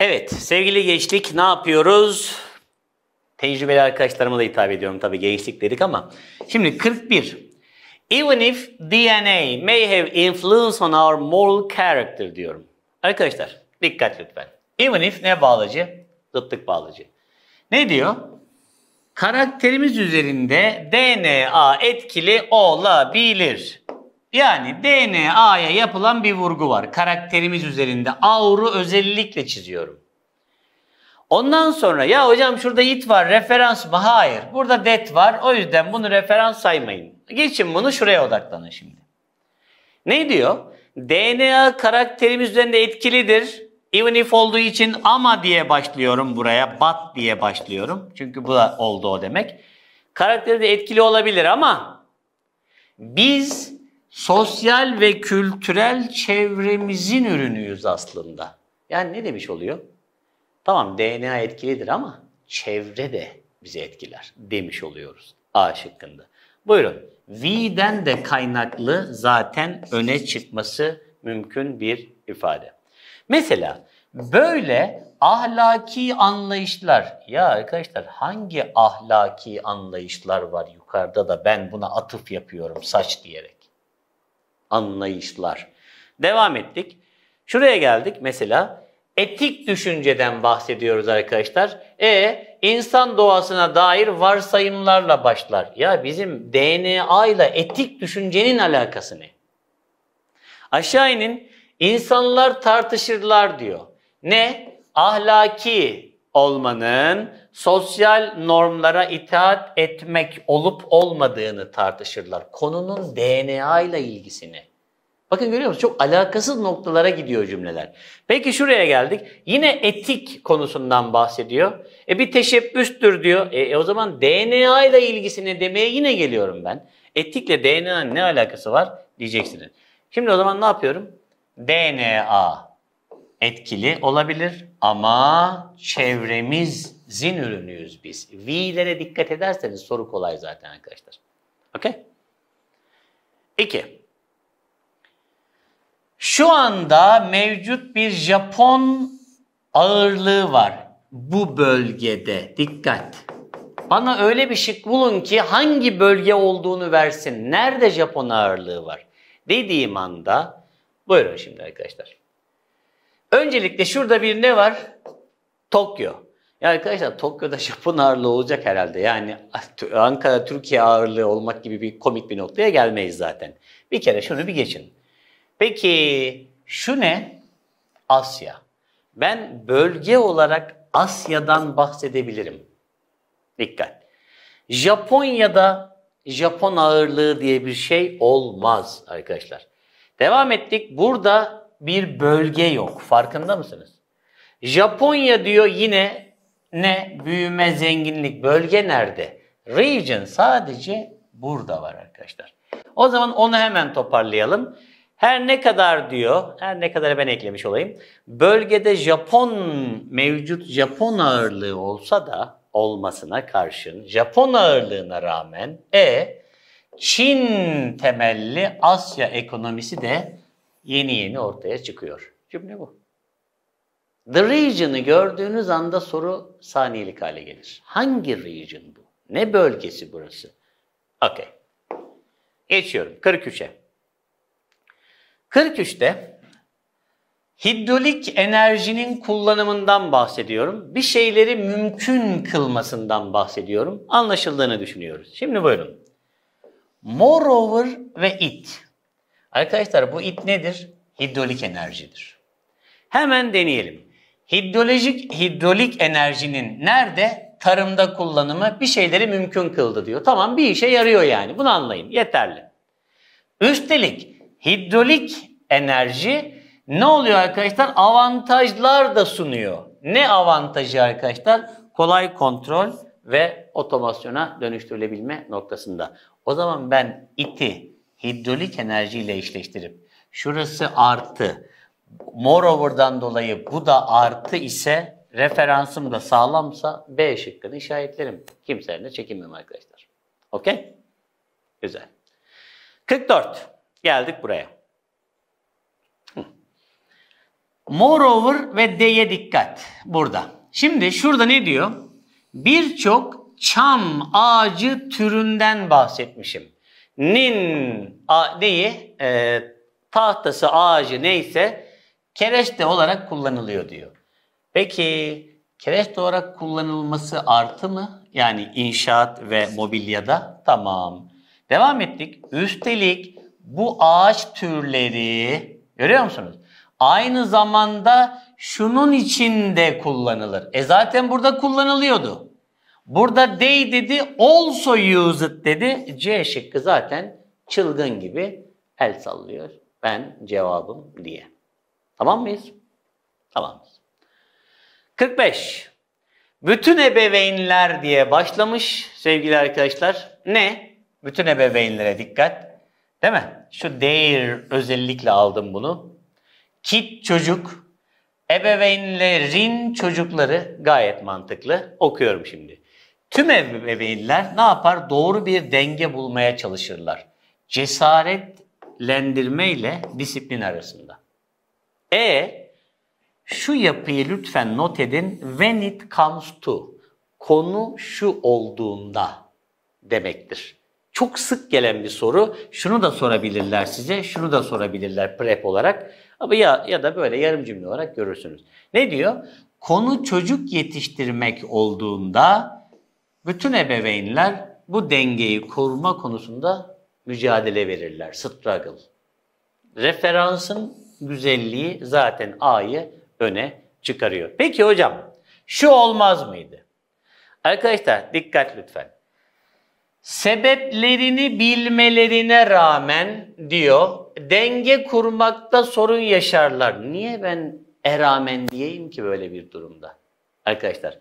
Evet sevgili gençlik ne yapıyoruz? Tecrübeli arkadaşlarıma da hitap ediyorum tabii gençlik dedik ama. Şimdi 41. Even if DNA may have influence on our moral character diyorum. Arkadaşlar dikkat lütfen. Even if ne bağlacı? Zıtlık bağlacı. Ne diyor? Karakterimiz üzerinde DNA etkili olabilir. Yani DNA'ya yapılan bir vurgu var. Karakterimiz üzerinde auru özellikle çiziyorum. Ondan sonra ya hocam şurada it var referans mı? Hayır. Burada det var. O yüzden bunu referans saymayın. Geçin bunu şuraya odaklanın şimdi. Ne diyor? DNA karakterimiz üzerinde etkilidir. Even if olduğu için ama diye başlıyorum buraya. But diye başlıyorum. Çünkü bu da oldu o demek. Karakteri de etkili olabilir ama biz sosyal ve kültürel çevremizin ürünüyüz aslında. Yani ne demiş oluyor? Tamam DNA etkilidir ama çevre de bizi etkiler demiş oluyoruz A şıkkında. Buyurun. V'den de kaynaklı zaten öne çıkması mümkün bir ifade. Mesela böyle ahlaki anlayışlar, ya arkadaşlar hangi ahlaki anlayışlar var yukarıda da ben buna atıf yapıyorum saç diyerek anlayışlar. Devam ettik. Şuraya geldik mesela etik düşünceden bahsediyoruz arkadaşlar. E insan doğasına dair varsayımlarla başlar. Ya bizim DNA ile etik düşüncenin alakası ne? Aşağı inin insanlar tartışırlar diyor. Ne? Ahlaki, olmanın sosyal normlara itaat etmek olup olmadığını tartışırlar. Konunun DNA ile ilgisini. Bakın görüyor musunuz? Çok alakasız noktalara gidiyor cümleler. Peki şuraya geldik. Yine etik konusundan bahsediyor. E bir teşebbüstür diyor. E, e o zaman DNA ile ilgisini demeye yine geliyorum ben. Etikle DNA ne alakası var diyeceksiniz. Şimdi o zaman ne yapıyorum? DNA etkili olabilir ama çevremizin ürünüyüz biz. V'lere dikkat ederseniz soru kolay zaten arkadaşlar. Okey? İki. Şu anda mevcut bir Japon ağırlığı var bu bölgede. Dikkat. Bana öyle bir şık bulun ki hangi bölge olduğunu versin. Nerede Japon ağırlığı var? Dediğim anda buyurun şimdi arkadaşlar. Öncelikle şurada bir ne var? Tokyo. Ya arkadaşlar Tokyo'da Japon ağırlığı olacak herhalde. Yani Ankara Türkiye ağırlığı olmak gibi bir komik bir noktaya gelmeyiz zaten. Bir kere şunu bir geçin. Peki şu ne? Asya. Ben bölge olarak Asya'dan bahsedebilirim. Dikkat. Japonya'da Japon ağırlığı diye bir şey olmaz arkadaşlar. Devam ettik. Burada bir bölge yok. Farkında mısınız? Japonya diyor yine ne? Büyüme, zenginlik. Bölge nerede? Region sadece burada var arkadaşlar. O zaman onu hemen toparlayalım. Her ne kadar diyor, her ne kadar ben eklemiş olayım. Bölgede Japon mevcut Japon ağırlığı olsa da olmasına karşın Japon ağırlığına rağmen e Çin temelli Asya ekonomisi de yeni yeni ortaya çıkıyor. Cümle bu. The region'ı gördüğünüz anda soru saniyelik hale gelir. Hangi region bu? Ne bölgesi burası? Okay. Geçiyorum 43'e. 43'te hidrolik enerjinin kullanımından bahsediyorum. Bir şeyleri mümkün kılmasından bahsediyorum. Anlaşıldığını düşünüyoruz. Şimdi buyurun. Moreover ve it. Arkadaşlar bu it nedir? Hidrolik enerjidir. Hemen deneyelim. Hidrolojik hidrolik enerjinin nerede? Tarımda kullanımı bir şeyleri mümkün kıldı diyor. Tamam bir işe yarıyor yani. Bunu anlayın. Yeterli. Üstelik hidrolik enerji ne oluyor arkadaşlar? Avantajlar da sunuyor. Ne avantajı arkadaşlar? Kolay kontrol ve otomasyona dönüştürülebilme noktasında. O zaman ben iti hidrolik enerjiyle eşleştirip şurası artı, moreover'dan dolayı bu da artı ise referansım da sağlamsa B şıkkını işaretlerim. Kimseyle de çekinmem arkadaşlar. Okey? Güzel. 44. Geldik buraya. Moreover ve D'ye dikkat burada. Şimdi şurada ne diyor? Birçok çam ağacı türünden bahsetmişim nin a, neyi e, tahtası ağacı neyse kereşte olarak kullanılıyor diyor. Peki kereşte olarak kullanılması artı mı? Yani inşaat ve mobilyada tamam. Devam ettik. Üstelik bu ağaç türleri görüyor musunuz? Aynı zamanda şunun içinde kullanılır. E zaten burada kullanılıyordu. Burada they dedi, also use it dedi. C şıkkı zaten çılgın gibi el sallıyor. Ben cevabım diye. Tamam mıyız? Tamamız. 45. Bütün ebeveynler diye başlamış sevgili arkadaşlar. Ne? Bütün ebeveynlere dikkat. Değil mi? Şu değer özellikle aldım bunu. Kit çocuk, ebeveynlerin çocukları gayet mantıklı. Okuyorum şimdi. Tüm ebeveynler ne yapar? Doğru bir denge bulmaya çalışırlar. Cesaretlendirme ile disiplin arasında. E şu yapıyı lütfen not edin. When it comes to konu şu olduğunda demektir. Çok sık gelen bir soru. Şunu da sorabilirler size, şunu da sorabilirler prep olarak. Ama ya ya da böyle yarım cümle olarak görürsünüz. Ne diyor? Konu çocuk yetiştirmek olduğunda bütün ebeveynler bu dengeyi koruma konusunda mücadele verirler. Struggle. Referansın güzelliği zaten A'yı öne çıkarıyor. Peki hocam şu olmaz mıydı? Arkadaşlar dikkat lütfen. Sebeplerini bilmelerine rağmen diyor denge kurmakta sorun yaşarlar. Niye ben eramen diyeyim ki böyle bir durumda? Arkadaşlar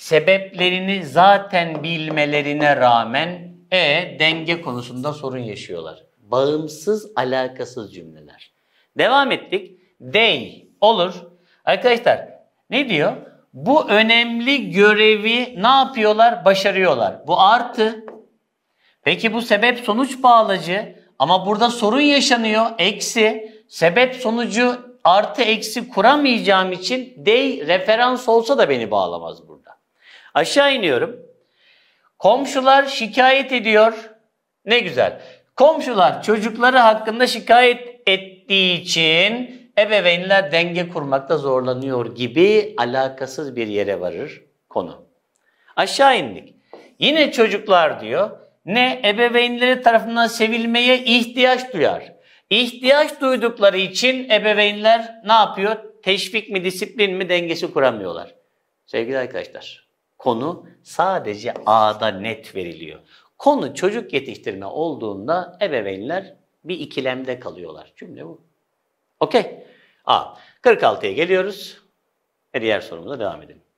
sebeplerini zaten bilmelerine rağmen e denge konusunda sorun yaşıyorlar. Bağımsız, alakasız cümleler. Devam ettik. They olur. Arkadaşlar ne diyor? Bu önemli görevi ne yapıyorlar? Başarıyorlar. Bu artı. Peki bu sebep sonuç bağlacı ama burada sorun yaşanıyor. Eksi. Sebep sonucu artı eksi kuramayacağım için they referans olsa da beni bağlamaz burada. Aşağı iniyorum. Komşular şikayet ediyor. Ne güzel. Komşular çocukları hakkında şikayet ettiği için ebeveynler denge kurmakta zorlanıyor gibi alakasız bir yere varır konu. Aşağı indik. Yine çocuklar diyor ne ebeveynleri tarafından sevilmeye ihtiyaç duyar. İhtiyaç duydukları için ebeveynler ne yapıyor? Teşvik mi, disiplin mi dengesi kuramıyorlar. Sevgili arkadaşlar, konu sadece A'da net veriliyor. Konu çocuk yetiştirme olduğunda ebeveynler bir ikilemde kalıyorlar. Cümle bu. Okey. A. 46'ya geliyoruz. Ve diğer sorumuza devam edelim.